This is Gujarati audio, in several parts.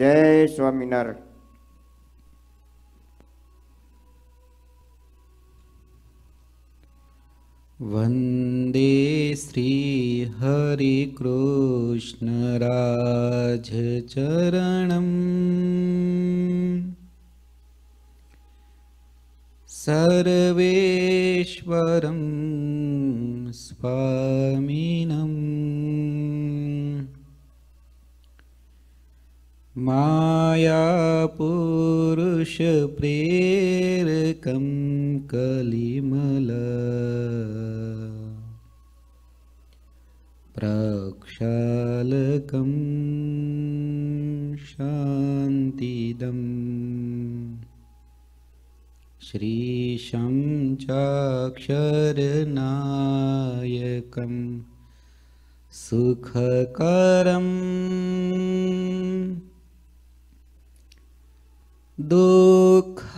जयस्वामिन वन्दे श्रीहरिकृष्णराजचरणम् सर्वेश्वरं स्वामिनम् मायापूरुषप्रेर्कं कलिमल प्रक्षालकं शान्तिदम् श्रीशं चाक्षरणायकं सुखकरम् दुखारणवो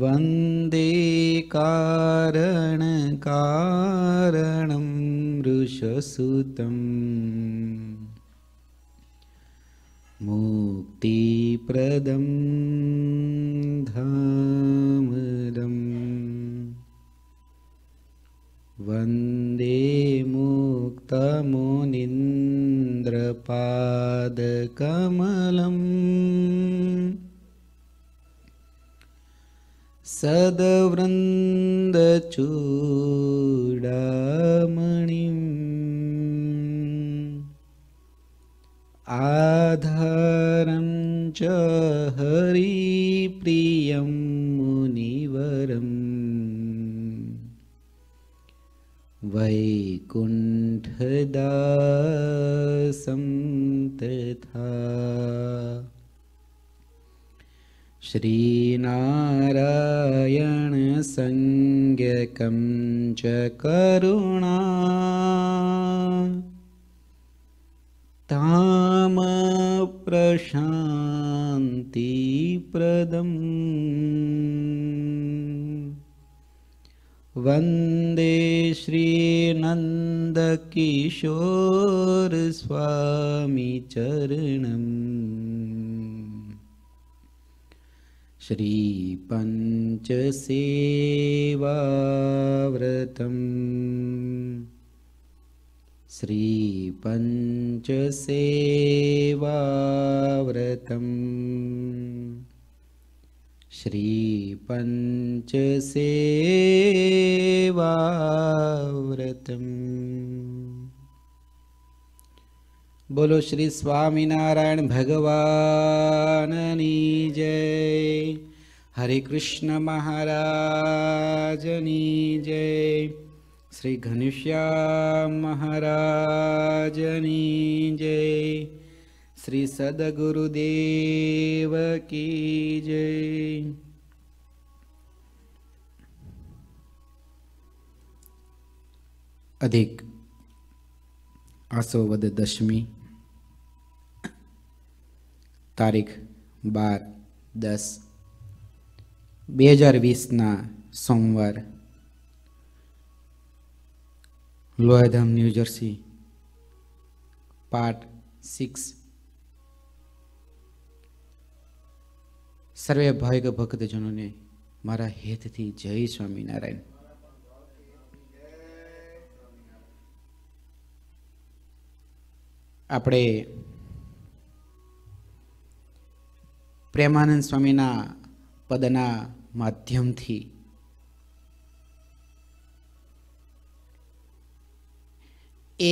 वन्दे कारणकारणं रुषसुतम् मुक्तिप्रदं धरम् तमुनिन्द्रपादकमलम् सदवृन्दचूडामणिम् आधारं च हरिप्रियं मुनिवरम् वैकुण्ठदासं तथा श्रीनारायणसंज्ञकं च करुणा वन्दे श्रीनन्दकिशोर्स्वामी चरणम् श्रीपञ्चसेवाव्रतम् श्री श्रीपञ्चसेवाव्रतम् बोलो श्री स्वामिनारायणभगवाननी जय हरे कृष्ण महाराजनी जय श्री श्रीघनिष्या महाराजनी શ્રી સદગુરુદેવ કી જય અધિક આસોવદ દશમી તારીખ બાર દસ બે હજાર વીસના સોમવાર લોયાધામ ન્યૂજર્સી પાર્ટ સિક્સ સર્વે ભાવિક ભક્તજનોને મારા હેતથી જય સ્વામિનારાયણ આપણે પ્રેમાનંદ સ્વામીના પદના માધ્યમથી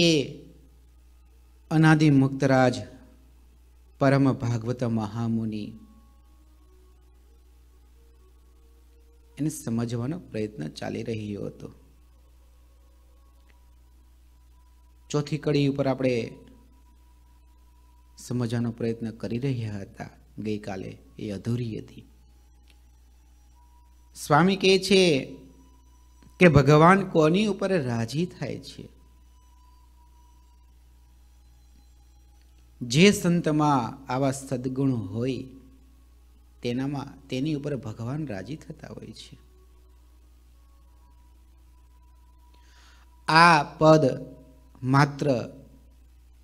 એ અનાદિ મુક્તરાજ પરમ ભાગવત મહામુનિ એને સમજવાનો પ્રયત્ન ચાલી રહ્યો હતો ચોથી કડી ઉપર આપણે સમજવાનો પ્રયત્ન કરી રહ્યા હતા ગઈકાલે એ અધૂરી હતી સ્વામી કહે છે કે ભગવાન કોની ઉપર રાજી થાય છે જે સંતમાં આવા સદગુણ હોય તેનામાં તેની ઉપર ભગવાન રાજી થતા હોય છે આ પદ માત્ર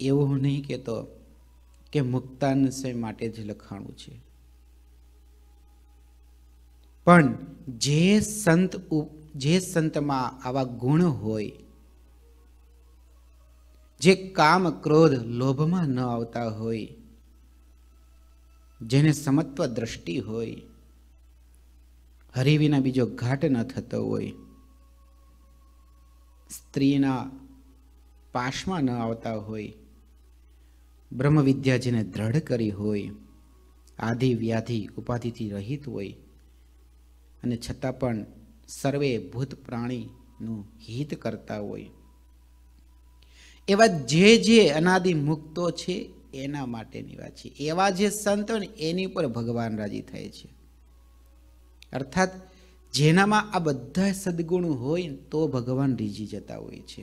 એવું નહીં કહેતો કે મુક્તાંશે માટે જ લખાણું છે પણ જે સંત જે સંતમાં આવા ગુણ હોય જે કામ ક્રોધ લોભમાં ન આવતા હોય જેને સમત્વ દ્રષ્ટિ હોય હરી વિના બીજો ઘાટ ન થતો હોય સ્ત્રીના પાશમાં ન આવતા હોય બ્રહ્મવિદ્યા જેને દ્રઢ કરી હોય આધિ વ્યાધિ ઉપાધિથી રહિત હોય અને છતાં પણ સર્વે ભૂત પ્રાણીનું હિત કરતા હોય એવા જે જે અનાદિ મુક્તો છે એના માટેની વાત છે એવા જે સંતો ને એની ઉપર ભગવાન રાજી થાય છે અર્થાત જેનામાં આ બધા સદગુણો હોય તો ભગવાન રીઝી જતા હોય છે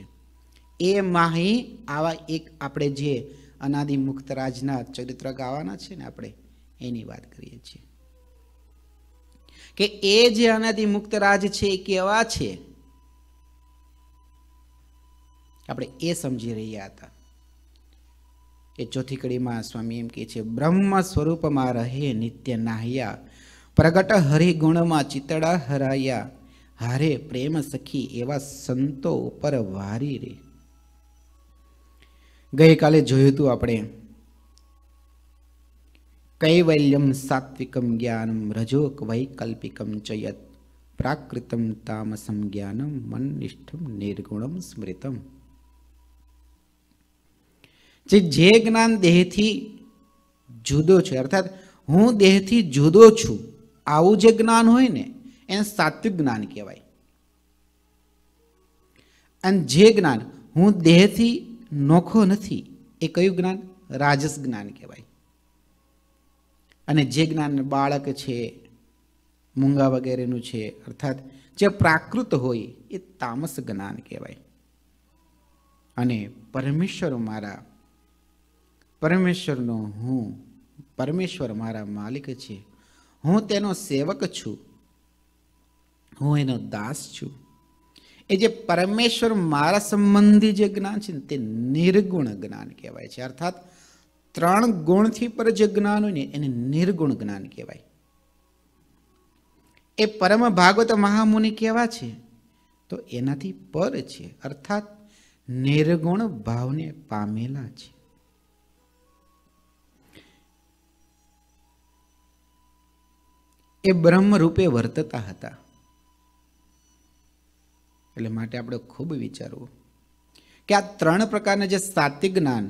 એ માહી આવા એક આપણે જે અનાદિ મુક્ત રાજના ચરિત્ર ગાવાના છે ને આપણે એની વાત કરીએ છીએ કે એ જે અનાદિ મુક્ત રાજ છે એ કેવા છે આપણે એ સમજી રહ્યા હતા એ ચોથી કડીમાં સ્વામી એમ કહે છે બ્રહ્મ સ્વરૂપમાં રહે નિત્ય નાહ્યા પ્રગટ હરિગુણમાં ચિતડા હરાયા હારે પ્રેમ સખી એવા સંતો ઉપર વારી રે ગઈકાલે જોયું હતું આપણે કૈવલ્યમ સાત્વિકમ જ્ઞાનમ રજોક વૈકલ્પિકમ ચયત પ્રાકૃતમ તામસમ જ્ઞાનમ મનનિષ્ઠમ નિર્ગુણમ સ્મૃતમ જે જે જ્ઞાન દેહથી જુદો છે અર્થાત હું દેહથી જુદો છું આવું જે જ્ઞાન હોય ને એને સાત્વિક જ્ઞાન કહેવાય અને જે જ્ઞાન હું દેહથી નોખો નથી એ કયું જ્ઞાન રાજસ જ્ઞાન કહેવાય અને જે જ્ઞાન બાળક છે મૂંગા વગેરેનું છે અર્થાત જે પ્રાકૃત હોય એ તામસ જ્ઞાન કહેવાય અને પરમેશ્વર મારા પરમેશ્વરનો હું પરમેશ્વર મારા માલિક છે હું તેનો સેવક છું હું એનો દાસ છું એ જે પરમેશ્વર મારા સંબંધી જે જ્ઞાન છે ને તે નિર્ગુણ જ્ઞાન કહેવાય છે અર્થાત ત્રણ ગુણથી પર જે જ્ઞાન હોય ને એને નિર્ગુણ જ્ઞાન કહેવાય એ પરમ ભાગવત મહામુનિ કેવા છે તો એનાથી પર છે અર્થાત નિર્ગુણ ભાવને પામેલા છે એ બ્રહ્મરૂપે વર્તતા હતા એટલે માટે આપણે ખૂબ વિચારવું કે આ ત્રણ પ્રકારના જે સાત્વિક જ્ઞાન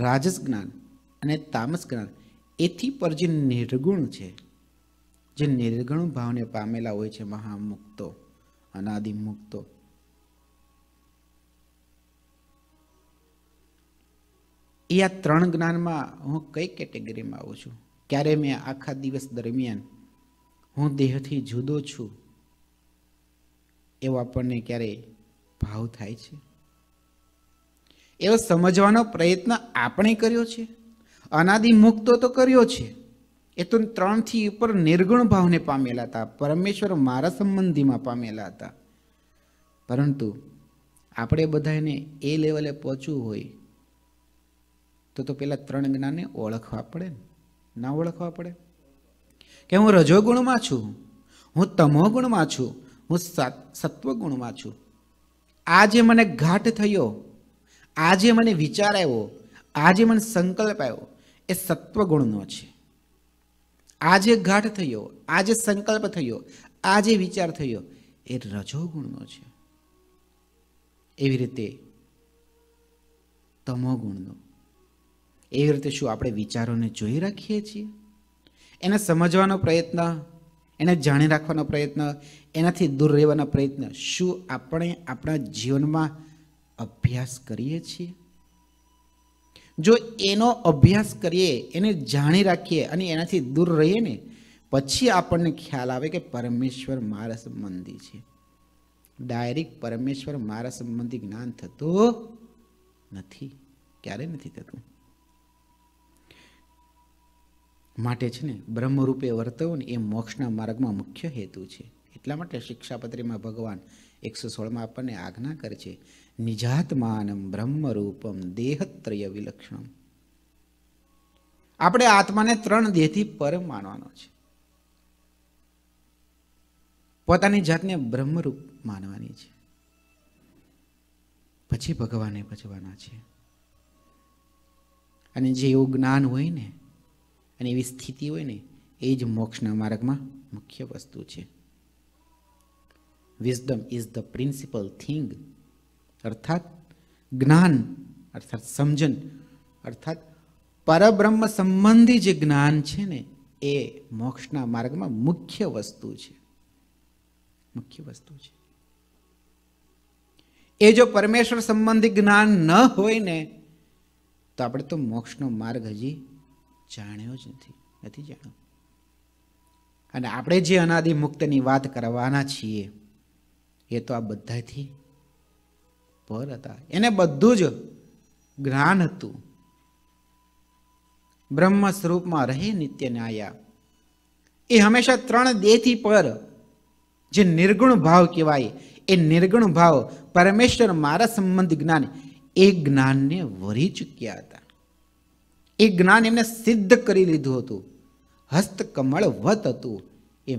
રાજસ જ્ઞાન અને તામસ જ્ઞાન એથી પર જે નિર્ગુણ છે જે નિર્ગુણ ભાવને પામેલા હોય છે મહામુક્તો અનાદિ મુક્તો એ આ ત્રણ જ્ઞાનમાં હું કઈ કેટેગરીમાં આવું છું ક્યારે મેં આખા દિવસ દરમિયાન હું દેહથી જુદો છું એવો આપણને ક્યારેય ભાવ થાય છે એવો સમજવાનો પ્રયત્ન આપણે કર્યો છે અનાદિ મુક્તો તો કર્યો છે એ તો ત્રણથી ઉપર નિર્ગુણ ભાવને પામેલા હતા પરમેશ્વર મારા સંબંધીમાં પામેલા હતા પરંતુ આપણે બધાને એ લેવલે પહોંચવું હોય તો તો પેલા ત્રણ જ્ઞાનને ઓળખવા પડે ને ના ઓળખવા પડે કે હું રજોગુણમાં છું હું તમોગુણમાં છું હું સત્વગુણમાં છું આજે મને ઘાટ થયો આજે મને વિચાર આવ્યો આજે મને સંકલ્પ આવ્યો એ સત્વગુણનો છે આજે ઘાટ થયો આજે સંકલ્પ થયો આજે વિચાર થયો એ રજોગુણનો છે એવી રીતે તમોગુણનો એવી રીતે શું આપણે વિચારોને જોઈ રાખીએ છીએ એને સમજવાનો પ્રયત્ન એને જાણી રાખવાનો પ્રયત્ન એનાથી દૂર રહેવાનો પ્રયત્ન શું આપણે આપણા જીવનમાં અભ્યાસ કરીએ છીએ જો એનો અભ્યાસ કરીએ એને જાણી રાખીએ અને એનાથી દૂર રહીએ ને પછી આપણને ખ્યાલ આવે કે પરમેશ્વર મારા સંબંધી છે ડાયરેક્ટ પરમેશ્વર મારા સંબંધી જ્ઞાન થતું નથી ક્યારે નથી થતું માટે છે ને બ્રહ્મરૂપે વર્તવું ને એ મોક્ષના માર્ગમાં મુખ્ય હેતુ છે એટલા માટે શિક્ષાપત્રીમાં ભગવાન એકસો સોળમાં આપણને આજ્ઞા કરે છે નિજાત્માનમ બ્રહ્મરૂપમ દેહત્રય વિલક્ષણમ આપણે આત્માને ત્રણ દેહથી પરમ માનવાનો છે પોતાની જાતને બ્રહ્મરૂપ માનવાની છે પછી ભગવાને ભજવાના છે અને જે એવું જ્ઞાન હોય ને અને એવી સ્થિતિ હોય ને એ જ મોક્ષના માર્ગમાં મુખ્ય વસ્તુ છે wisdom is the principal thing અર્થાત જ્ઞાન અર્થાત સમજણ અર્થાત પરબ્રહ્મ સંબંધી જે જ્ઞાન છે ને એ મોક્ષના માર્ગમાં મુખ્ય વસ્તુ છે મુખ્ય વસ્તુ છે એ જો પરમેશ્વર સંબંધી જ્ઞાન ન હોય ને તો આપણે તો મોક્ષનો માર્ગ હજી જાણ્યો જ નથી નથી જાણ્યો અને આપણે જે અનાદિ મુક્તની વાત કરવાના છીએ એ તો આ બધાથી પર હતા એને બધું જ જ્ઞાન હતું બ્રહ્મ સ્વરૂપમાં રહે નિત્ય ન્યાયા એ હંમેશા ત્રણ દેહથી પર જે નિર્ગુણ ભાવ કહેવાય એ નિર્ગુણ ભાવ પરમેશ્વર મારા સંબંધ જ્ઞાન એ જ્ઞાનને વરી ચૂક્યા હતા એ જ્ઞાન એમને સિદ્ધ કરી લીધું હતું હસ્તકમળ વત હતું એ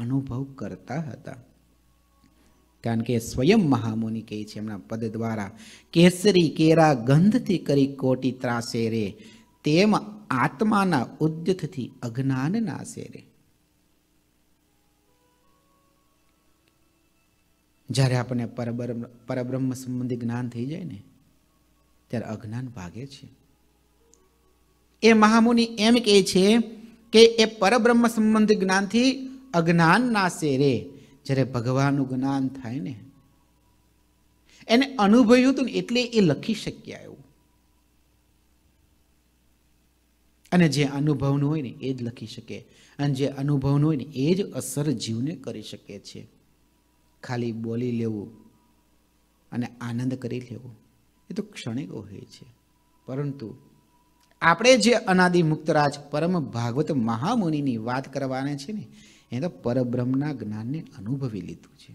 અનુભવ કરતા હતા કારણ કે સ્વયં મહામુનિ કહે છે એમના પદ દ્વારા કેસરી કેરા ગંધથી કરી કોટી ત્રાસે રે તેમ આત્માના ઉદ્યતથી અજ્ઞાન નાશે રે જ્યારે આપણને પરબ્રહ્મ પરબ્રહ્મ સંબંધી જ્ઞાન થઈ જાય ને ત્યારે અજ્ઞાન ભાગે છે એ મહામુનિ એમ કહે છે કે એ પરબ્રહ્મ સંબંધી જ્ઞાનથી અજ્ઞાન નાશે રે જ્યારે ભગવાનનું જ્ઞાન થાય ને એને અનુભવ્યું હતું ને એટલે એ લખી શક્યા એવું અને જે અનુભવનું હોય ને એ જ લખી શકે અને જે અનુભવનું હોય ને એ જ અસર જીવને કરી શકે છે ખાલી બોલી લેવું અને આનંદ કરી લેવો એ તો ક્ષણિક હોય છે પરંતુ આપણે જે અનાદિ મુક્તરાજ પરમ ભાગવત મહામુનિની વાત કરવાના છે ને એ તો પરબ્રહ્મના જ્ઞાનને અનુભવી લીધું છે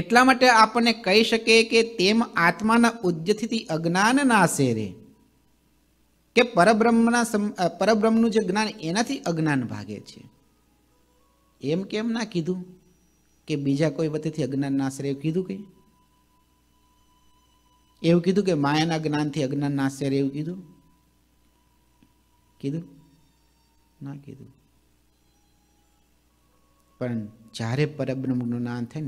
એટલા માટે આપણને કહી શકે કે તેમ આત્માના ઉદ્યથી અજ્ઞાન ના શેરે કે પરબ્રહ્મના પરબ્રહ્મનું જે જ્ઞાન એનાથી અજ્ઞાન ભાગે છે એમ કેમ ના કીધું કે બીજા કોઈ વતેથી અજ્ઞાન નાશે એવું કીધું કંઈ એવું કીધું કે માયાના જ્ઞાનથી અજ્ઞાન ના શેરે એવું કીધું कीधु ना कीधु पर जयरे पर ज्ञान थे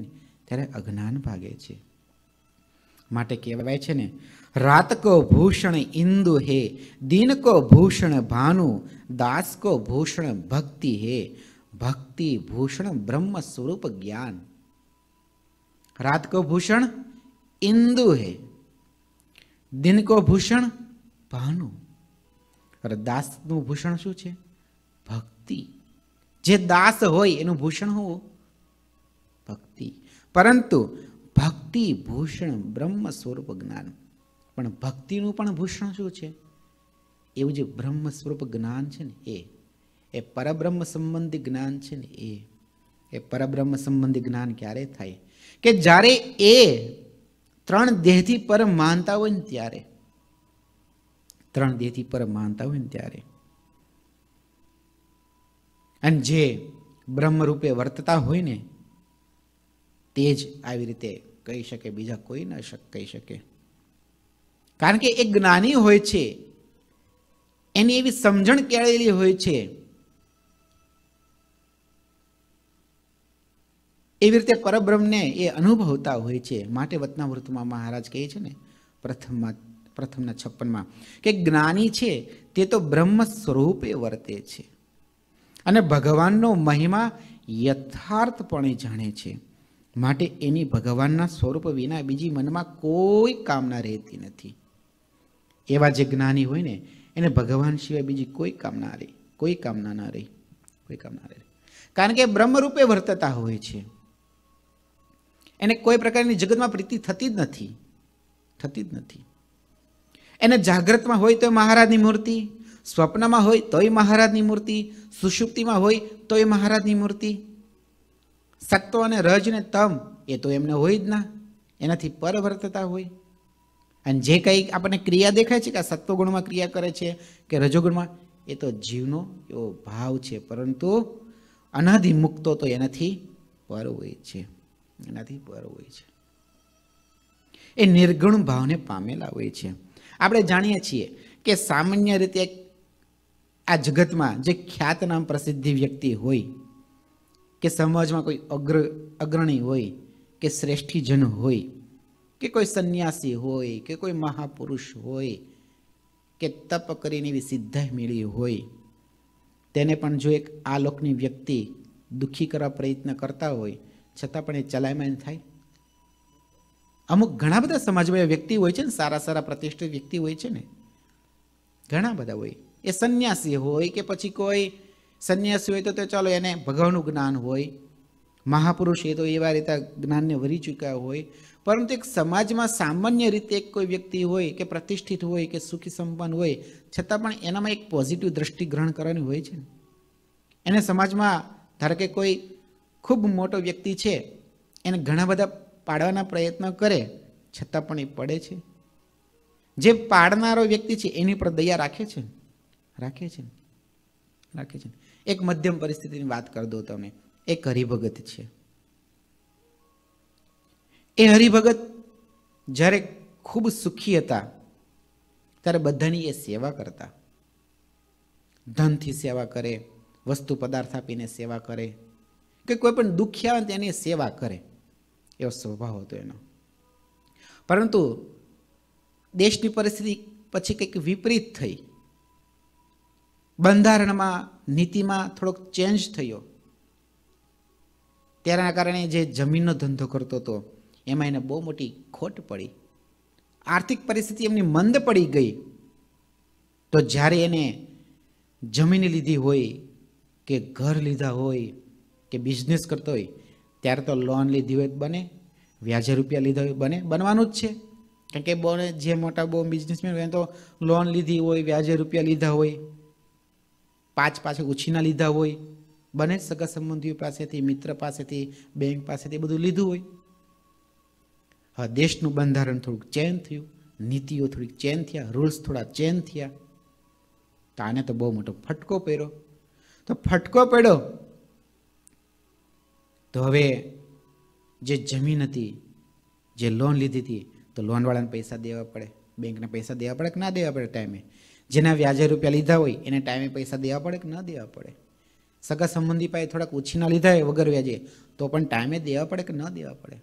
तरह अज्ञान भागे माटे कहवाये रात को भूषण इंदु हे दिन को भूषण भानु दास को भूषण भक्ति हे भक्ति भूषण ब्रह्म स्वरूप ज्ञान रात को भूषण इंदु है दिन को भूषण भानु અરે દાસનું ભૂષણ શું છે ભક્તિ જે દાસ હોય એનું ભૂષણ હોવું ભક્તિ પરંતુ ભક્તિ ભૂષણ બ્રહ્મ સ્વરૂપ જ્ઞાન પણ ભક્તિનું પણ ભૂષણ શું છે એવું જે બ્રહ્મ સ્વરૂપ જ્ઞાન છે ને એ એ પરબ્રહ્મ સંબંધી જ્ઞાન છે ને એ એ પરબ્રહ્મ સંબંધી જ્ઞાન ક્યારે થાય કે જ્યારે એ ત્રણ દેહથી પર માનતા હોય ને ત્યારે ત્રણ દેહથી પરમ માનતા હોય ને ત્યારે અને જે બ્રહ્મરૂપે વર્તતા હોય ને તે જ આવી રીતે કહી શકે બીજા કોઈ ન કહી શકે કારણ કે એ જ્ઞાની હોય છે એની એવી સમજણ કેળવેલી હોય છે એવી રીતે પરબ્રહ્મને એ અનુભવતા હોય છે માટે વતનાવૃતમાં મહારાજ કહે છે ને પ્રથમ પ્રથમના છપ્પનમાં કે જ્ઞાની છે તે તો બ્રહ્મ સ્વરૂપે વર્તે છે અને ભગવાનનો મહિમા યથાર્થપણે જાણે છે માટે એની ભગવાનના સ્વરૂપ વિના બીજી મનમાં કોઈ કામના રહેતી નથી એવા જે જ્ઞાની હોય ને એને ભગવાન સિવાય બીજી કોઈ કામના રહી કોઈ કામના ના રહી કોઈ કામના રહી કારણ કે બ્રહ્મરૂપે વર્તતા હોય છે એને કોઈ પ્રકારની જગતમાં પ્રીતિ થતી જ નથી થતી જ નથી એને જાગ્રતમાં હોય તોય મહારાજની મૂર્તિ સ્વપ્નમાં હોય તોય મહારાજની મૂર્તિ સુષુપ્તિમાં હોય તોય મહારાજની મૂર્તિ સત્તો અને રજ ને તમ એ તો એમને હોય જ ના એનાથી પરવર્તતા હોય અને જે કંઈ આપણને ક્રિયા દેખાય છે કે આ સત્વગુણમાં ક્રિયા કરે છે કે રજોગુણમાં એ તો જીવનો એવો ભાવ છે પરંતુ અનાધિ મુક્તો તો એનાથી પર હોય છે એનાથી પર હોય છે એ નિર્ગુણ ભાવને પામેલા હોય છે આપણે જાણીએ છીએ કે સામાન્ય રીતે આ જગતમાં જે ખ્યાતનામ પ્રસિદ્ધિ વ્યક્તિ હોય કે સમાજમાં કોઈ અગ્ર અગ્રણી હોય કે શ્રેષ્ઠીજન હોય કે કોઈ સંન્યાસી હોય કે કોઈ મહાપુરુષ હોય કે તપ કરીને એવી સિદ્ધાઈ મેળવી હોય તેને પણ જો એક આ લોકની વ્યક્તિ દુઃખી કરવા પ્રયત્ન કરતા હોય છતાં પણ એ ચલાયમાન થાય અમુક ઘણા બધા સમાજમાં એ વ્યક્તિ હોય છે ને સારા સારા પ્રતિષ્ઠિત વ્યક્તિ હોય છે ને ઘણા બધા હોય એ સંન્યાસી હોય કે પછી કોઈ સંન્યાસી હોય તો તો ચાલો એને ભગવાનનું જ્ઞાન હોય મહાપુરુષ એ તો એવા રીતે જ્ઞાનને વરી ચૂક્યા હોય પરંતુ એક સમાજમાં સામાન્ય રીતે એક કોઈ વ્યક્તિ હોય કે પ્રતિષ્ઠિત હોય કે સુખી સંપન્ન હોય છતાં પણ એનામાં એક પોઝિટિવ દ્રષ્ટિ ગ્રહણ કરવાની હોય છે ને એને સમાજમાં ધારો કે કોઈ ખૂબ મોટો વ્યક્તિ છે એને ઘણા બધા પાડવાના પ્રયત્ન કરે છતાં પણ એ પડે છે જે પાડનારો વ્યક્તિ છે એની પર દયા રાખે છે રાખે છે રાખે છે એક મધ્યમ પરિસ્થિતિની વાત કરી દો તમે એક હરિભગત છે એ હરિભગત જ્યારે ખૂબ સુખી હતા ત્યારે બધાની એ સેવા કરતા ધનથી સેવા કરે વસ્તુ પદાર્થ આપીને સેવા કરે કે કોઈ પણ દુઃખી આવે તેની સેવા કરે એવો સ્વભાવ હતો એનો પરંતુ દેશની પરિસ્થિતિ પછી કંઈક વિપરીત થઈ બંધારણમાં નીતિમાં થોડોક ચેન્જ થયો તેના કારણે જે જમીનનો ધંધો કરતો હતો એમાં એને બહુ મોટી ખોટ પડી આર્થિક પરિસ્થિતિ એમની મંદ પડી ગઈ તો જ્યારે એને જમીન લીધી હોય કે ઘર લીધા હોય કે બિઝનેસ કરતો હોય ત્યારે તો લોન લીધી હોય બને વ્યાજે રૂપિયા લીધા હોય બને બનવાનું જ છે કારણ કે બને જે મોટા બહુ બિઝનેસમેન હોય તો લોન લીધી હોય વ્યાજે રૂપિયા લીધા હોય પાંચ પાસે ઉછીના લીધા હોય બને સગા સંબંધીઓ પાસેથી મિત્ર પાસેથી બેંક પાસેથી બધું લીધું હોય હા દેશનું બંધારણ થોડુંક ચેન્જ થયું નીતિઓ થોડીક ચેન્જ થયા રૂલ્સ થોડા ચેન્જ થયા તો આને તો બહુ મોટો ફટકો પડ્યો તો ફટકો પડ્યો તો હવે જે જમીન હતી જે લોન લીધી હતી તો લોનવાળાને પૈસા દેવા પડે બેંકને પૈસા દેવા પડે કે ના દેવા પડે ટાઈમે જેના વ્યાજે રૂપિયા લીધા હોય એને ટાઈમે પૈસા દેવા પડે કે ન દેવા પડે સગા સંબંધી પાસે થોડાક ઓછીના લીધા હોય વગર વ્યાજે તો પણ ટાઈમે દેવા પડે કે ન દેવા પડે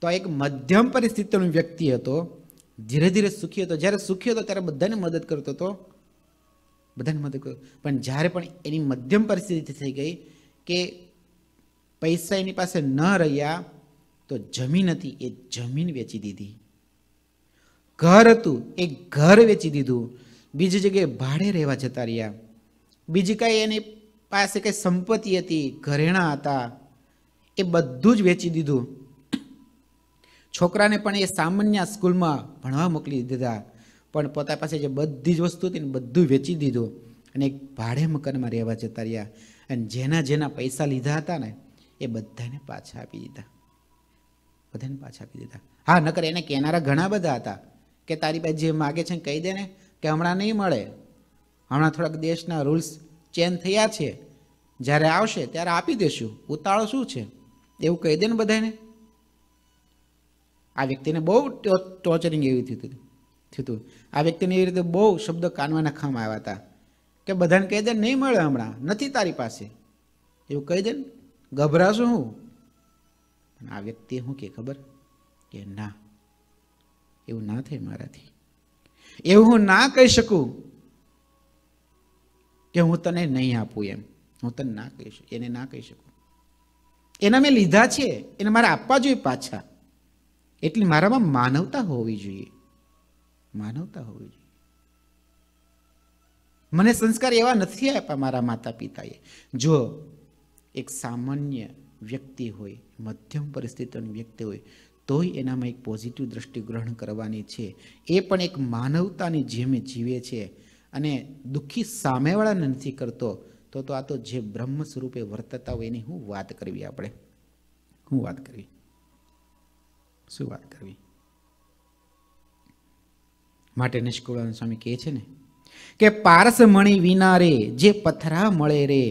તો એક મધ્યમ પરિસ્થિતિનો વ્યક્તિ હતો ધીરે ધીરે સુખી હતો જ્યારે સુખી હતો ત્યારે બધાને મદદ કરતો હતો બધાને મદદ કર્યો પણ જ્યારે પણ એની મધ્યમ પરિસ્થિતિ થઈ ગઈ કે પૈસા એની પાસે ન રહ્યા તો જમીન હતી એ જમીન વેચી દીધી ઘર હતું એ ઘર વેચી દીધું બીજી જગ્યાએ ભાડે રહેવા જતા રહ્યા બીજી કાંઈ એની પાસે કંઈ સંપત્તિ હતી ઘરેણા હતા એ બધું જ વેચી દીધું છોકરાને પણ એ સામાન્ય સ્કૂલમાં ભણવા મોકલી દીધા પણ પોતા પાસે જે બધી જ વસ્તુ હતી ને બધું વેચી દીધું અને એક ભાડે મકાનમાં રહેવા જતા રહ્યા અને જેના જેના પૈસા લીધા હતા ને એ બધાને પાછા આપી દીધા બધાને પાછા આપી દીધા હા નકર એને કહેનારા ઘણા બધા હતા કે તારી પાસે જે માગે છે કહી દે ને કે હમણાં નહીં મળે હમણાં થોડાક દેશના રૂલ્સ ચેન્જ થયા છે જ્યારે આવશે ત્યારે આપી દેશું ઉતાળો શું છે એવું કહી દે ને બધાને આ વ્યક્તિને બહુ ટોચરિંગ એવી થયું થયું આ વ્યક્તિને એવી રીતે બહુ શબ્દ કાનવાના ખામ આવ્યા હતા કે બધાને કહી દે નહીં મળે હમણાં નથી તારી પાસે એવું કહી દે ને ગભરાશું હું પણ આ વ્યક્તિ હું કે ખબર કે ના એવું ના થાય મારાથી એવું હું ના કહી શકું કે હું તને નહીં આપું એમ હું તને ના કહી શકું એને ના કહી શકું એના મેં લીધા છે એને મારે આપવા જોઈએ પાછા એટલી મારામાં માનવતા હોવી જોઈએ માનવતા હોવી જોઈએ મને સંસ્કાર એવા નથી આપ્યા મારા માતા પિતાએ જો એક સામાન્ય વ્યક્તિ હોય મધ્યમ પરિસ્થિતિની વ્યક્તિ હોય તોય એનામાં એક પોઝિટિવ દ્રષ્ટિ ગ્રહણ કરવાની છે એ પણ એક માનવતાની જેમ જીવે છે અને દુઃખી સામેવાળાને નથી કરતો તો તો આ તો જે બ્રહ્મ સ્વરૂપે વર્તતા હોય એની હું વાત કરવી આપણે હું વાત કરવી શું વાત કરવી માટે નિષ્કુળાનંદ સ્વામી કહે છે ને કે પારસ મણી વિના રે જે પથરા મળે રે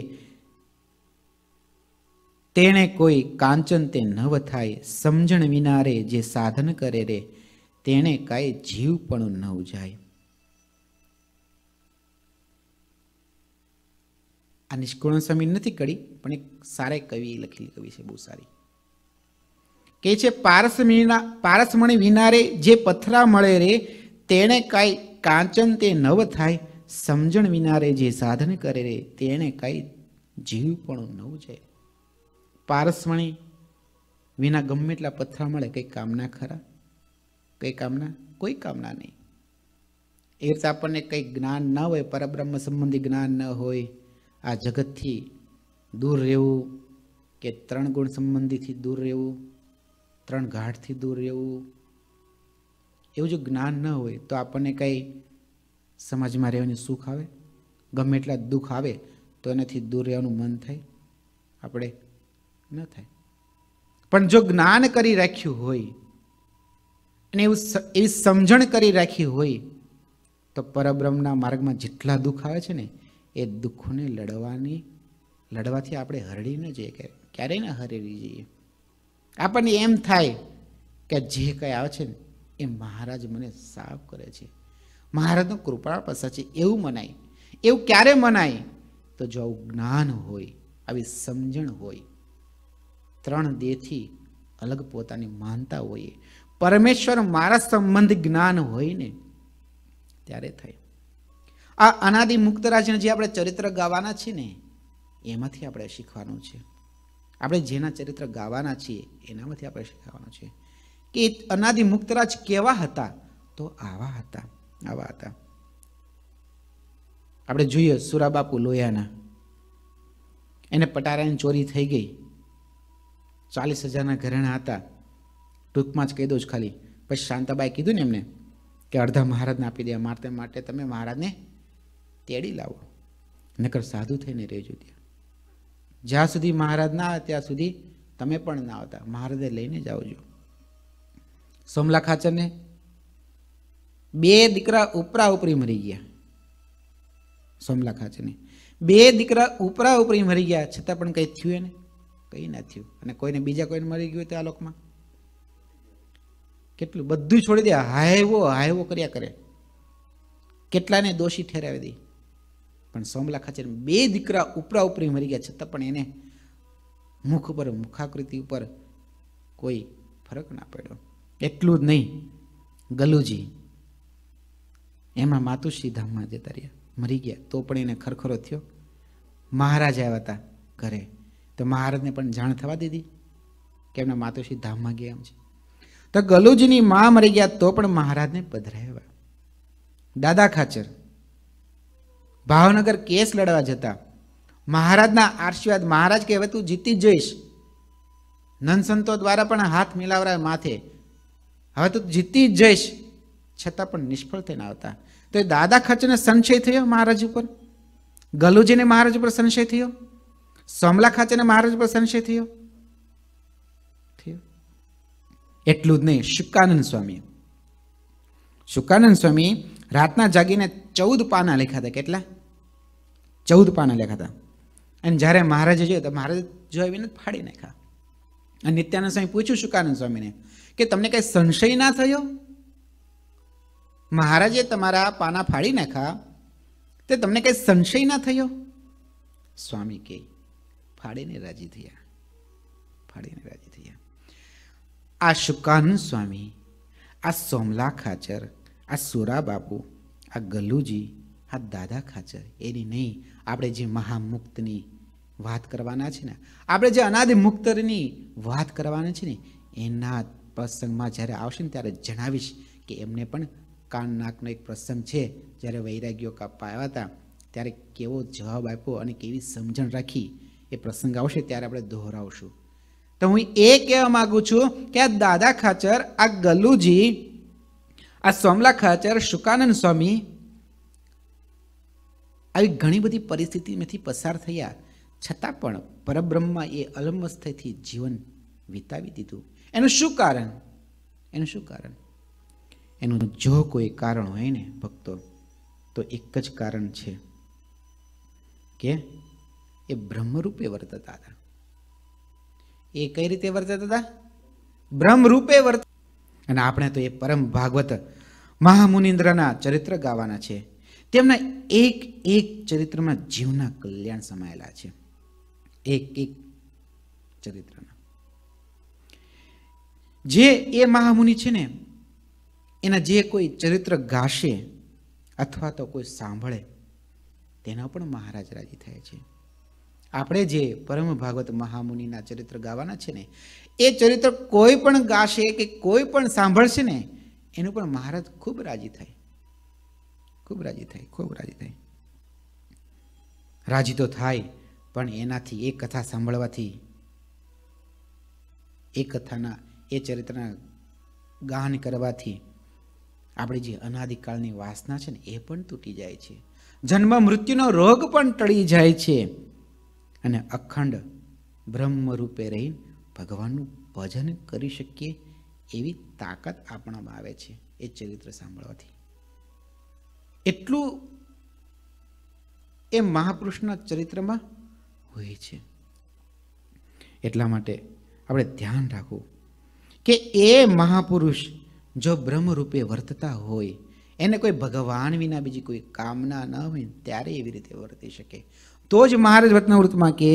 તેણે કોઈ કાંચન તે નવ થાય સમજણ વિના રે જે સાધન કરે રે તેણે કાંઈ જીવ પણ ન ઉજાય આ નિષ્કુણ સમી નથી કરી પણ એક સારા કવિ લખેલી કવિ છે બહુ સારી કે છે પારસ મીના પારસમણી વિનારે જે પથરા મળે રે તેણે કાંઈ કાંચન તે નવ થાય સમજણ વિનારે જે સાધન કરે રે તેણે કાંઈ જીવ પણ ન જાય પારસમણી વિના ગમે એટલા પથરા મળે કંઈ કામના ખરા કંઈ કામના કોઈ કામના નહીં એ રીતે આપણને કંઈ જ્ઞાન ન હોય પરબ્રહ્મ સંબંધી જ્ઞાન ન હોય આ જગતથી દૂર રહેવું કે ત્રણ ગુણ સંબંધીથી દૂર રહેવું ત્રણ ગાઢથી દૂર રહેવું એવું જો જ્ઞાન ન હોય તો આપણને કંઈ સમાજમાં રહેવાની સુખ આવે ગમે એટલા દુઃખ આવે તો એનાથી દૂર રહેવાનું મન થાય આપણે ન થાય પણ જો જ્ઞાન કરી રાખ્યું હોય અને એવું એવી સમજણ કરી રાખી હોય તો પરબ્રહ્મના માર્ગમાં જેટલા દુઃખ આવે છે ને એ દુઃખોને લડવાની લડવાથી આપણે હરડી ન જઈએ ક્યારેય ન હરેડી જઈએ આપણને એમ થાય કે જે કંઈ આવે છે ને એ મહારાજ મને સાફ કરે છે મહારાજનો કૃપા પ્રસાદ છે એવું મનાય એવું ક્યારે મનાય તો જો આવું જ્ઞાન હોય આવી સમજણ હોય ત્રણ દેહથી અલગ પોતાની માનતા હોઈએ પરમેશ્વર મારા સંબંધ જ્ઞાન હોય ને ત્યારે થાય આ અનાદિ મુક્તરાજને જે આપણે ચરિત્ર ગાવાના છીએ ને એમાંથી આપણે શીખવાનું છે આપણે જેના ચરિત્ર ગાવાના છીએ એનામાંથી આપણે શીખવાનું છે કે અનાદિ મુક્તરાજ કેવા હતા તો આવા હતા આવા હતા આપણે જોઈએ સુરાબાપુ લોયાના એને પટારાની ચોરી થઈ ગઈ ચાલીસ હજારના ઘરેણા હતા ટૂંકમાં જ કહી દઉં જ ખાલી પછી શાંતાબાઈ કીધું ને એમને કે અડધા મહારાજને આપી દે મારતે માટે તમે મહારાજને તેડી લાવો નકર સાધુ થઈને રહેજો ત્યાં જ્યાં સુધી મહારાજ ના આવે ત્યાં સુધી તમે પણ ના આવતા મહારાજે લઈને જ આવજો સોમલા ખાચરને બે દીકરા ઉપરા ઉપરી મરી ગયા સોમલા ખાચરને બે દીકરા ઉપરા ઉપરી મરી ગયા છતાં પણ કંઈ થયું એને કંઈ ના થયું અને કોઈને બીજા કોઈને મરી ગયું તે આ લોકમાં કેટલું બધું છોડી દે હાયવો હાયવો કર્યા કરે કેટલાને દોષી ઠેરાવી દે પણ સોમલા ખાચર બે દીકરા ઉપરા ઉપરી મરી ગયા છતાં પણ એને મુખ ઉપર મુખાકૃતિ ઉપર કોઈ ફરક ના પડ્યો એટલું જ નહીં ગલુજી એમાં માતુશ્રી ધામમાં જતા રહ્યા મરી ગયા તો પણ એને ખરખરો થયો મહારાજ આવ્યા હતા ઘરે તો મહારાજને પણ જાણ થવા દીધી કે એમના માતોશ્રી ધામમાં ગયા એમ છે તો ગલુજની માં મરી ગયા તો પણ મહારાજને પધરાવ્યા દાદા ખાચર ભાવનગર કેસ લડવા જતા મહારાજના આશીર્વાદ મહારાજ કે હવે તું જીતી જઈશ સંતો દ્વારા પણ હાથ મિલાવરા માથે હવે તું જીતી જઈશ છતાં પણ નિષ્ફળ થઈને આવતા તો એ દાદા ખર્ચને સંશય થયો મહારાજ ઉપર ગલુજીને મહારાજ ઉપર સંશય થયો સોમલા ખાતેના મહારાજ પર થયો થયો એટલું જ નહીં શુકાનંદ સ્વામી શુકાનંદ સ્વામી રાતના જાગીને ચૌદ પાના લખ્યા હતા કેટલા ચૌદ પાના લખ્યા હતા અને જ્યારે મહારાજે જોયું તો મહારાજ જોઈને ફાડી નાખ્યા અને નિત્યાનંદ સ્વામી પૂછ્યું શુકાનંદ સ્વામીને કે તમને કંઈ સંશય ના થયો મહારાજે તમારા પાના ફાડી નાખ્યા તે તમને કંઈ સંશય ના થયો સ્વામી કે ફાળીને રાજી થયા ફાળીને રાજી થયા આ શુકાનંદ સ્વામી આ સોમલા ખાચર આ સુરા બાપુ આ ગલ્લુજી આ દાદા ખાચર એની નહીં આપણે જે મહામુક્તની વાત કરવાના છે ને આપણે જે અનાદિ મુક્તની વાત કરવાના છે ને એના પ્રસંગમાં જ્યારે આવશે ને ત્યારે જણાવીશ કે એમને પણ કાન નાકનો એક પ્રસંગ છે જ્યારે વૈરાગ્યો કાપવા આવ્યા હતા ત્યારે કેવો જવાબ આપ્યો અને કેવી સમજણ રાખી એ પ્રસંગ આવશે ત્યારે આપણે દોહરાવશું તો હું એ કહેવા માગું છું કે આ દાદા ખાચર આ ગલ્લુજી આ સોમલા ખાચર શુકાનંદ સ્વામી આવી ઘણી બધી પરિસ્થિતિમાંથી પસાર થયા છતાં પણ પરબ્રહ્મા એ અલમસ્થથી જીવન વિતાવી દીધું એનું શું કારણ એનું શું કારણ એનું જો કોઈ કારણ હોય ને ભક્તો તો એક જ કારણ છે કે એ બ્રહ્મરૂપે વર્તતા હતા એ કઈ રીતે વર્તતા હતા બ્રહ્મરૂપે વર્ત અને આપણે તો એ પરમ ભાગવત મહામુનિન્દ્રના ચરિત્ર ગાવાના છે તેમના એક એક ચરિત્રમાં જીવના કલ્યાણ સમાયેલા છે એક એક ચરિત્રના જે એ મહામુનિ છે ને એના જે કોઈ ચરિત્ર ગાશે અથવા તો કોઈ સાંભળે તેના પણ મહારાજ રાજી થાય છે આપણે જે પરમ ભાગવત મહામુનિના ચરિત્ર ગાવાના છે ને એ ચરિત્ર કોઈ પણ ગાશે કે કોઈ પણ સાંભળશે ને એનું પણ મહારાજ ખૂબ રાજી થાય ખૂબ રાજી થાય ખૂબ રાજી થાય રાજી તો થાય પણ એનાથી એ કથા સાંભળવાથી એ કથાના એ ચરિત્રના ગાન કરવાથી આપણી જે અનાદિકાળની વાસના છે ને એ પણ તૂટી જાય છે જન્મ મૃત્યુનો રોગ પણ ટળી જાય છે અને અખંડ બ્રહ્મ રૂપે રહીને ભગવાનનું ભજન કરી શકીએ એવી તાકાત આપણામાં આવે છે એ ચરિત્ર સાંભળવાથી એટલું એ મહાપુરુષના ચરિત્રમાં હોય છે એટલા માટે આપણે ધ્યાન રાખવું કે એ મહાપુરુષ જો બ્રહ્મ રૂપે વર્તતા હોય એને કોઈ ભગવાન વિના બીજી કોઈ કામના ન હોય ત્યારે એવી રીતે વર્તી શકે તો જ મહારાજ વતનાવૃતમાં કે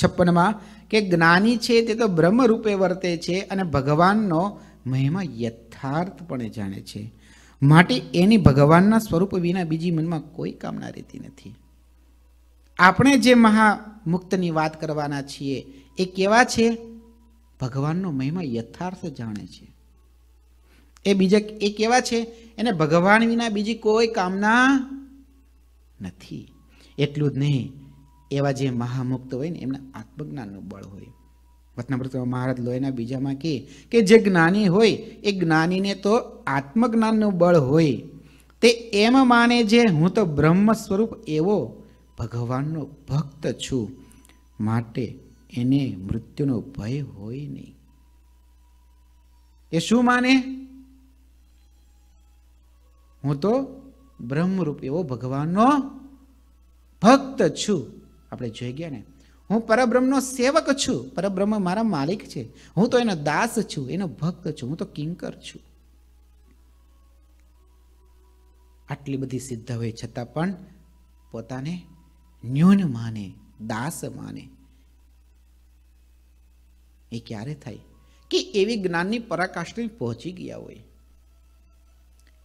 છપ્પનમાં કે જ્ઞાની છે તે તો બ્રહ્મ રૂપે વર્તે છે અને ભગવાનનો મહિમા યથાર્થપણે જાણે છે માટે એની ભગવાનના સ્વરૂપ વિના બીજી મનમાં કોઈ કામના રહેતી નથી આપણે જે મહામુક્તની વાત કરવાના છીએ એ કેવા છે ભગવાનનો મહિમા યથાર્થ જાણે છે એ બીજા એ કેવા છે એને ભગવાન વિના બીજી કોઈ કામના નથી એટલું જ નહીં એવા જે મહામુક્ત હોય ને એમના આત્મજ્ઞાનનું બળ હોય વતનાવ્રત મહારાજ લોહીના બીજામાં કહે કે જે જ્ઞાની હોય એ જ્ઞાનીને તો આત્મજ્ઞાનનું બળ હોય તે એમ માને જે હું તો બ્રહ્મ સ્વરૂપ એવો ભગવાનનો ભક્ત છું માટે એને મૃત્યુનો ભય હોય નહીં એ શું માને હું તો બ્રહ્મરૂપ એવો ભગવાનનો ભક્ત છું આપણે જોઈ ગયા ને હું પરબ્રહ્મનો સેવક છું પરબ્રહ્મ મારા માલિક છે હું તો એનો દાસ છું એનો ભક્ત છું હું તો કિંકર છું આટલી બધી સિદ્ધ હોય છતાં પણ પોતાને ન્યૂન માને દાસ માને એ ક્યારે થાય કે એવી જ્ઞાનની પરાકાષ્ઠે પહોંચી ગયા હોય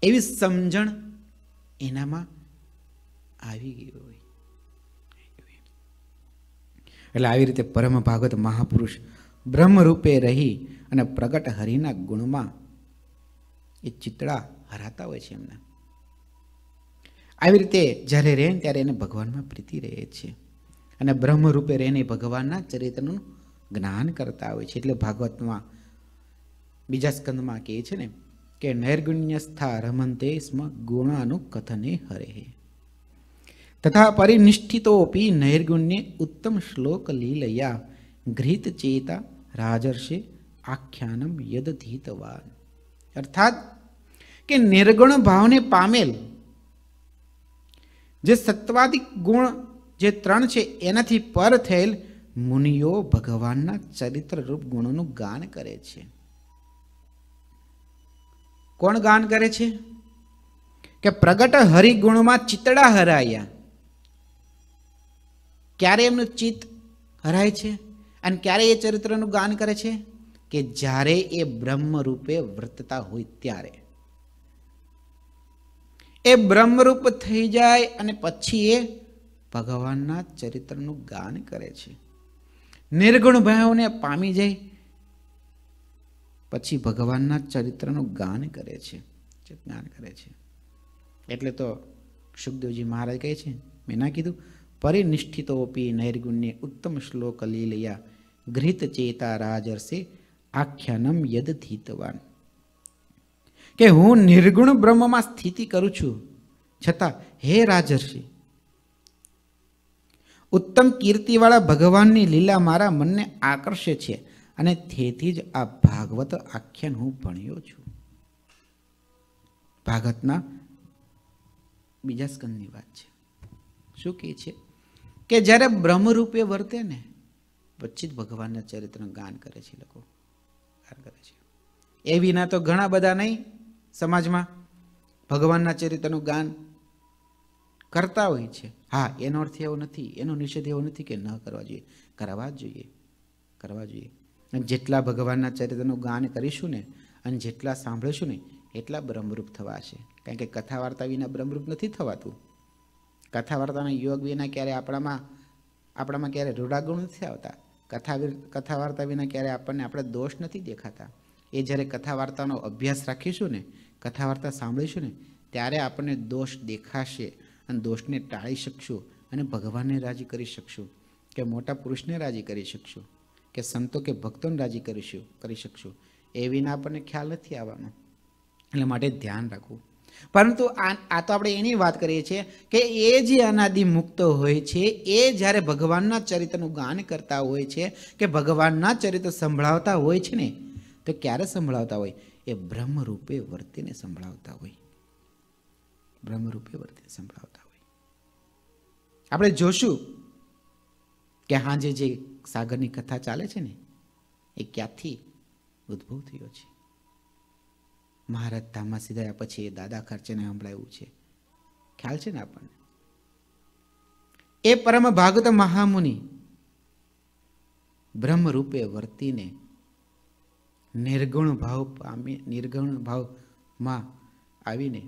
એવી સમજણ એનામાં આવી ગઈ હોય એટલે આવી રીતે પરમ ભાગવત મહાપુરુષ બ્રહ્મરૂપે રહી અને પ્રગટ હરિના ગુણમાં એ ચિતળા હરાતા હોય છે એમને આવી રીતે જ્યારે રહે ત્યારે એને ભગવાનમાં પ્રીતિ રહે છે અને બ્રહ્મરૂપે રહીને ભગવાનના ચરિત્રનું જ્ઞાન કરતા હોય છે એટલે ભાગવતમાં બીજા સ્કંદમાં કહે છે ને કે નૈર્ગુણ્યસ્થા રમંતે સ્મ ગુણાનું કથને હરે તથા પરિનિષ્ઠિતોપી નૈર્ગુણ્ય ઉત્તમ શ્લોક લીલયા ઘૃત ચેતા રાજર્ષે આખ્યાનમ યદધીતવાન અર્થાત કે નિર્ગુણ ભાવને પામેલ જે સત્વાદિક ગુણ જે ત્રણ છે એનાથી પર થયેલ મુનિઓ ભગવાનના ચરિત્રરૂપ ગુણોનું ગાન કરે છે કોણ ગાન કરે છે કે પ્રગટ હરિગુણમાં ચિતડા હરાયા ક્યારે એમનું ચિત્ત હરાય છે અને ક્યારે એ ચરિત્રનું ગાન કરે છે કે જ્યારે એ બ્રહ્મરૂપે વર્તતા હોય ત્યારે એ બ્રહ્મરૂપ થઈ જાય અને પછી એ ભગવાનના ચરિત્રનું ગાન કરે છે નિર્ગુણ ભાવને પામી જાય પછી ભગવાનના ચરિત્રનું ગાન કરે છે ગાન કરે છે એટલે તો સુખદેવજી મહારાજ કહે છે મેં ના કીધું પરિનિષ્ઠિતોપી નૈર્ગુણ્ય ઉત્તમ શ્લોક લીલયા ઘૃત ચેતા રાજર્ષે આખ્યાનમ યદ ધીતવાન કે હું નિર્ગુણ બ્રહ્મમાં સ્થિતિ કરું છું છતાં હે રાજર્ષિ ઉત્તમ કીર્તિવાળા ભગવાનની લીલા મારા મનને આકર્ષે છે અને તેથી જ આ ભાગવત આખ્યાન હું ભણ્યો છું ભાગતના બીજા સ્કંદની વાત છે શું કહે છે કે જ્યારે બ્રહ્મરૂપે વર્તે ને પછી જ ભગવાનના ચરિત્રનું ગાન કરે છે લોકો ગાન કરે છે એ વિના તો ઘણા બધા નહીં સમાજમાં ભગવાનના ચરિત્રનું ગાન કરતા હોય છે હા એનો અર્થ એવો નથી એનો નિષેધ એવો નથી કે ન કરવા જોઈએ કરવા જ જોઈએ કરવા જોઈએ જેટલા ભગવાનના ચરિત્રનું ગાન કરીશું ને અને જેટલા સાંભળીશું ને એટલા બ્રહ્મરૂપ થવા છે કારણ કે કથા વાર્તા વિના બ્રહ્મરૂપ નથી થવાતું કથા વાર્તાના યોગ વિના ક્યારે આપણામાં આપણામાં ક્યારે રૂઢાગુણ નથી આવતા કથા કથા વાર્તા વિના ક્યારે આપણને આપણે દોષ નથી દેખાતા એ જ્યારે કથા વાર્તાનો અભ્યાસ રાખીશું ને કથા વાર્તા સાંભળીશું ને ત્યારે આપણને દોષ દેખાશે અને દોષને ટાળી શકશું અને ભગવાનને રાજી કરી શકશું કે મોટા પુરુષને રાજી કરી શકશું કે સંતો કે ભક્તોને રાજી કરીશું કરી શકશું એ વિના આપણને ખ્યાલ નથી આવવાનો એટલે માટે ધ્યાન રાખવું પરંતુ આ તો આપણે એની વાત કરીએ છીએ કે એ જે અનાદિ મુક્ત હોય છે એ જ્યારે ભગવાનના ચરિત્રનું ગાન કરતા હોય છે કે ભગવાનના ચરિત્ર સંભળાવતા હોય છે ને તો ક્યારે સંભળાવતા હોય એ બ્રહ્મરૂપે વર્તીને સંભળાવતા હોય બ્રહ્મરૂપે વર્તીને સંભળાવતા હોય આપણે જોશું કે હા જે સાગરની કથા ચાલે છે ને એ ક્યાંથી ઉદ્ભવ થયો છે મહારાજ ધામમાં સીધાયા પછી એ દાદા ખર્ચેને સંભળાયું છે ખ્યાલ છે ને આપણને એ પરમ ભાગવત મહામુનિ બ્રહ્મરૂપે વર્તીને નિર્ગુણ ભાવ પામી નિર્ગુણ ભાવમાં આવીને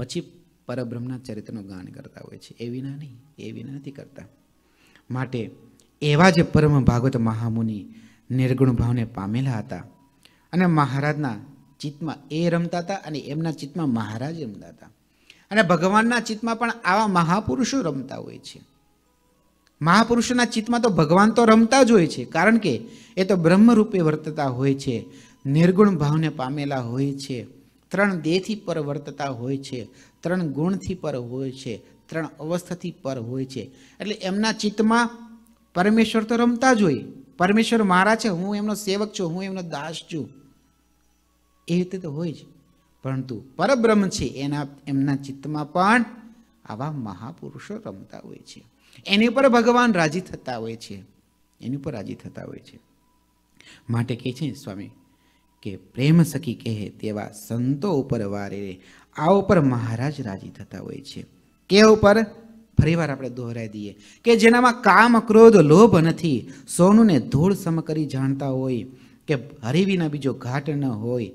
પછી પરબ્રહ્મના ચરિત્રનું ગાન કરતા હોય છે એ વિના નહીં એ વિના નથી કરતા માટે એવા જે પરમ ભાગવત મહામુનિ નિર્ગુણ ભાવને પામેલા હતા અને મહારાજના ચિત્તમાં એ રમતા હતા અને એમના ચિત્તમાં મહારાજ રમતા હતા અને ભગવાનના ચિત્તમાં પણ આવા મહાપુરુષો રમતા હોય છે મહાપુરુષોના ચિત્તમાં તો ભગવાન તો રમતા જ હોય છે કારણ કે એ તો બ્રહ્મરૂપે વર્તતા હોય છે નિર્ગુણ ભાવને પામેલા હોય છે ત્રણ દેહથી પર વર્તતા હોય છે ત્રણ ગુણથી પર હોય છે ત્રણ અવસ્થાથી પર હોય છે એટલે એમના ચિત્તમાં પરમેશ્વર તો રમતા જ હોય પરમેશ્વર મારા છે હું એમનો સેવક છું હું એમનો દાસ છું એ રીતે તો હોય જ પરંતુ પરબ્રહ્મ છે એના એમના ચિત્તમાં પણ આવા મહાપુરુષો રમતા હોય છે એની પર ભગવાન રાજી થતા હોય છે એની પર રાજી થતા હોય છે માટે કહે છે સ્વામી કે પ્રેમ સખી કહે તેવા સંતો ઉપર વારે આ ઉપર મહારાજ રાજી થતા હોય છે કે ઉપર ફરીવાર આપણે દોહરાવી દઈએ કે જેનામાં કામ ક્રોધ લોભ નથી સોનુને ધૂળ સમ કરી જાણતા હોય કે હરિવીના બીજો ઘાટ ન હોય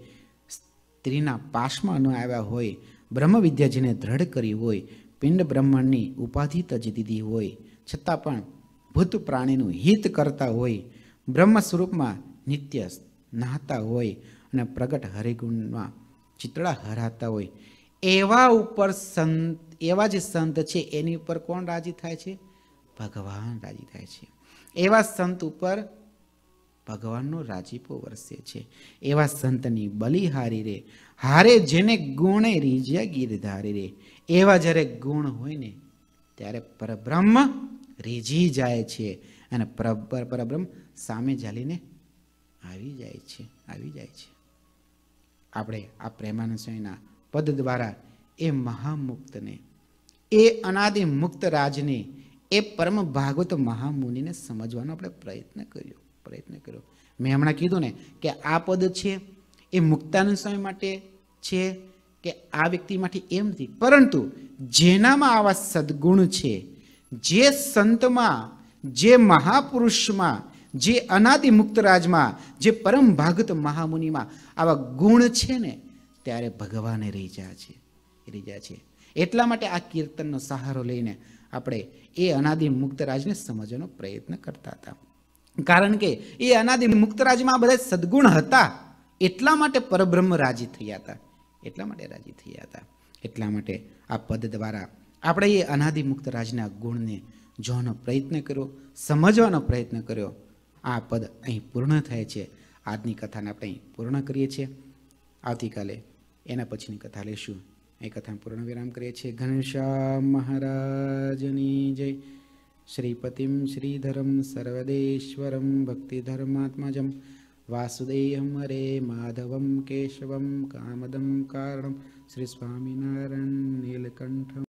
સ્ત્રીના પાશમાં ન આવ્યા હોય બ્રહ્મવિદ્યા જેને દ્રઢ કરી હોય પિંડ બ્રહ્માંડની ઉપાધિ તજ દીધી હોય છતાં પણ ભૂત પ્રાણીનું હિત કરતા હોય બ્રહ્મ સ્વરૂપમાં નિત્ય નહાતા હોય અને પ્રગટ હરિગુણમાં ચિતળા હરાતા હોય એવા ઉપર સંત એવા જે સંત છે એની ઉપર કોણ રાજી થાય છે ભગવાન રાજી થાય છે એવા સંત ઉપર ભગવાનનો રાજીપો વરસે છે એવા સંતની બલિહારી રે હારે જેને ગુણે રીજ્યા ગીરધારી રે એવા જ્યારે ગુણ હોય ને ત્યારે પરબ્રહ્મ રીઝી જાય છે અને પરબ્રહ્મ સામે ઝાલીને આવી જાય છે આવી જાય છે આપણે આ પ્રેમાનંદ સ્વામીના પદ દ્વારા એ મહામુક્તને એ અનાદિ મુક્ત રાજને એ પરમ ભાગવત મહામુનિને સમજવાનો આપણે પ્રયત્ન કર્યો પ્રયત્ન કર્યો મેં હમણાં કીધું ને કે આ પદ છે એ મુક્તાનંદ સ્વામી માટે છે કે આ વ્યક્તિ માટે એમ નથી પરંતુ જેનામાં આવા સદગુણ છે જે સંતમાં જે મહાપુરુષમાં જે અનાદિ મુક્ત રાજમાં જે પરમ ભાગત મહામુનિમાં આવા ગુણ છે ને ત્યારે ભગવાને રહી જાય છે રહી જાય છે એટલા માટે આ કીર્તનનો સહારો લઈને આપણે એ અનાદિ મુક્ત રાજને સમજવાનો પ્રયત્ન કરતા હતા કારણ કે એ અનાદિ મુક્ત રાજમાં બધા સદગુણ હતા એટલા માટે પરબ્રહ્મ રાજી થયા હતા એટલા માટે રાજી થયા હતા એટલા માટે આ પદ દ્વારા આપણે એ અનાદિ મુક્ત રાજના ગુણને જોવાનો પ્રયત્ન કર્યો સમજવાનો પ્રયત્ન કર્યો આ પદ અહીં પૂર્ણ થાય છે આજની કથાને આપણે અહીં પૂર્ણ કરીએ છીએ આવતીકાલે એના પછીની કથા લેશું એ કથા પૂર્ણ વિરામ કરીએ છીએ ઘનશ્યામ મહારાજની જય श्रीपतिं श्रीधरं सर्वदेश्वरं भक्तिधर्मात्मजं वासुदेहं हरे माधवं केशवं कामदं कारणं श्रीस्वामिनारायणीलकण्ठं